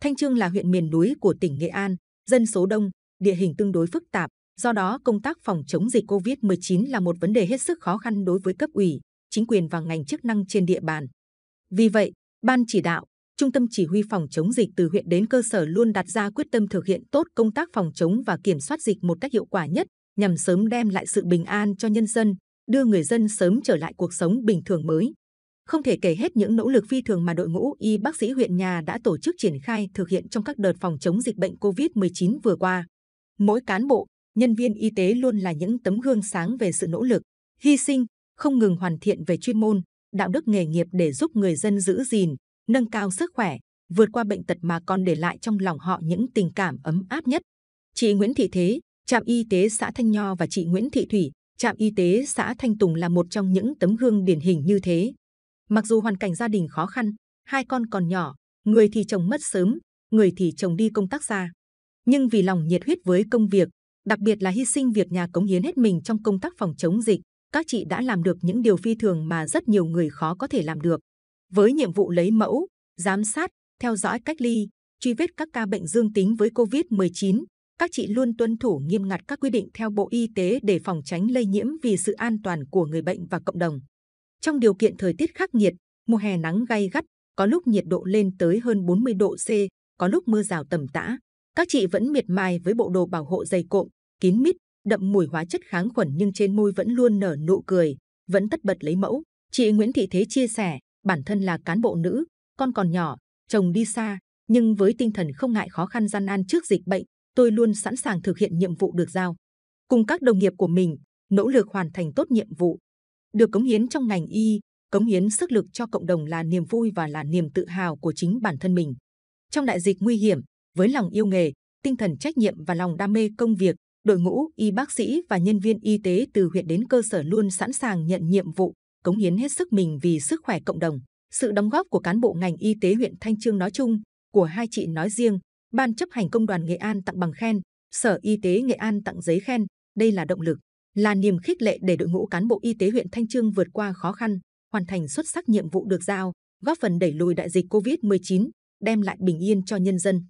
Thanh Trương là huyện miền núi của tỉnh Nghệ An, dân số đông, địa hình tương đối phức tạp, do đó công tác phòng chống dịch COVID-19 là một vấn đề hết sức khó khăn đối với cấp ủy, chính quyền và ngành chức năng trên địa bàn. Vì vậy, ban chỉ đạo, trung tâm chỉ huy phòng chống dịch từ huyện đến cơ sở luôn đặt ra quyết tâm thực hiện tốt công tác phòng chống và kiểm soát dịch một cách hiệu quả nhất, nhằm sớm đem lại sự bình an cho nhân dân, đưa người dân sớm trở lại cuộc sống bình thường mới. Không thể kể hết những nỗ lực phi thường mà đội ngũ y bác sĩ huyện nhà đã tổ chức triển khai thực hiện trong các đợt phòng chống dịch bệnh COVID-19 vừa qua. Mỗi cán bộ, nhân viên y tế luôn là những tấm gương sáng về sự nỗ lực, hy sinh, không ngừng hoàn thiện về chuyên môn, đạo đức nghề nghiệp để giúp người dân giữ gìn, nâng cao sức khỏe, vượt qua bệnh tật mà còn để lại trong lòng họ những tình cảm ấm áp nhất. Chị Nguyễn Thị Thế, trạm y tế xã Thanh Nho và chị Nguyễn Thị Thủy, trạm y tế xã Thanh Tùng là một trong những tấm gương điển hình như thế. Mặc dù hoàn cảnh gia đình khó khăn, hai con còn nhỏ, người thì chồng mất sớm, người thì chồng đi công tác xa. Nhưng vì lòng nhiệt huyết với công việc, đặc biệt là hy sinh việc nhà cống hiến hết mình trong công tác phòng chống dịch, các chị đã làm được những điều phi thường mà rất nhiều người khó có thể làm được. Với nhiệm vụ lấy mẫu, giám sát, theo dõi cách ly, truy vết các ca bệnh dương tính với COVID-19, các chị luôn tuân thủ nghiêm ngặt các quy định theo Bộ Y tế để phòng tránh lây nhiễm vì sự an toàn của người bệnh và cộng đồng. Trong điều kiện thời tiết khắc nghiệt, mùa hè nắng gay gắt, có lúc nhiệt độ lên tới hơn 40 độ C, có lúc mưa rào tầm tã. Các chị vẫn miệt mài với bộ đồ bảo hộ dày cộm, kín mít, đậm mùi hóa chất kháng khuẩn nhưng trên môi vẫn luôn nở nụ cười, vẫn tất bật lấy mẫu. Chị Nguyễn Thị Thế chia sẻ, bản thân là cán bộ nữ, con còn nhỏ, chồng đi xa, nhưng với tinh thần không ngại khó khăn gian nan trước dịch bệnh, tôi luôn sẵn sàng thực hiện nhiệm vụ được giao. Cùng các đồng nghiệp của mình, nỗ lực hoàn thành tốt nhiệm vụ, được cống hiến trong ngành y, cống hiến sức lực cho cộng đồng là niềm vui và là niềm tự hào của chính bản thân mình. Trong đại dịch nguy hiểm, với lòng yêu nghề, tinh thần trách nhiệm và lòng đam mê công việc, đội ngũ y bác sĩ và nhân viên y tế từ huyện đến cơ sở luôn sẵn sàng nhận nhiệm vụ, cống hiến hết sức mình vì sức khỏe cộng đồng. Sự đóng góp của cán bộ ngành y tế huyện Thanh Trương nói chung, của hai chị nói riêng, Ban chấp hành Công đoàn Nghệ An tặng bằng khen, Sở Y tế Nghệ An tặng giấy khen, đây là động lực là niềm khích lệ để đội ngũ cán bộ y tế huyện Thanh Trương vượt qua khó khăn, hoàn thành xuất sắc nhiệm vụ được giao, góp phần đẩy lùi đại dịch Covid-19, đem lại bình yên cho nhân dân.